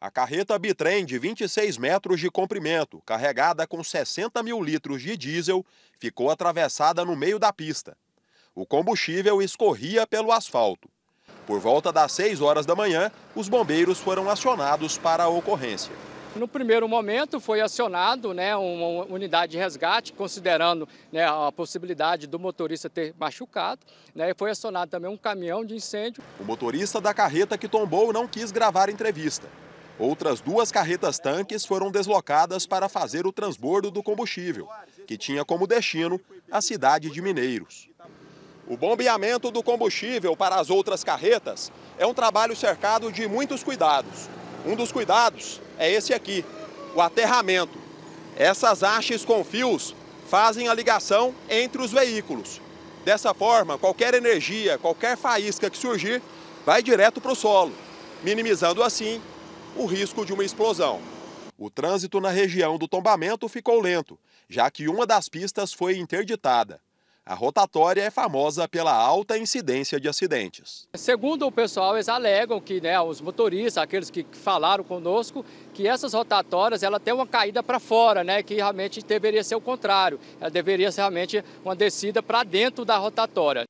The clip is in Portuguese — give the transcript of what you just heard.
A carreta bitrem de 26 metros de comprimento, carregada com 60 mil litros de diesel, ficou atravessada no meio da pista. O combustível escorria pelo asfalto. Por volta das 6 horas da manhã, os bombeiros foram acionados para a ocorrência. No primeiro momento foi acionado né, uma unidade de resgate, considerando né, a possibilidade do motorista ter machucado. Né, foi acionado também um caminhão de incêndio. O motorista da carreta que tombou não quis gravar entrevista. Outras duas carretas tanques foram deslocadas para fazer o transbordo do combustível, que tinha como destino a cidade de Mineiros. O bombeamento do combustível para as outras carretas é um trabalho cercado de muitos cuidados. Um dos cuidados é esse aqui, o aterramento. Essas hastes com fios fazem a ligação entre os veículos. Dessa forma, qualquer energia, qualquer faísca que surgir, vai direto para o solo, minimizando assim o risco de uma explosão. O trânsito na região do tombamento ficou lento, já que uma das pistas foi interditada. A rotatória é famosa pela alta incidência de acidentes. Segundo o pessoal, eles alegam que né, os motoristas, aqueles que falaram conosco, que essas rotatórias ela tem uma caída para fora, né, que realmente deveria ser o contrário. Ela deveria ser realmente uma descida para dentro da rotatória.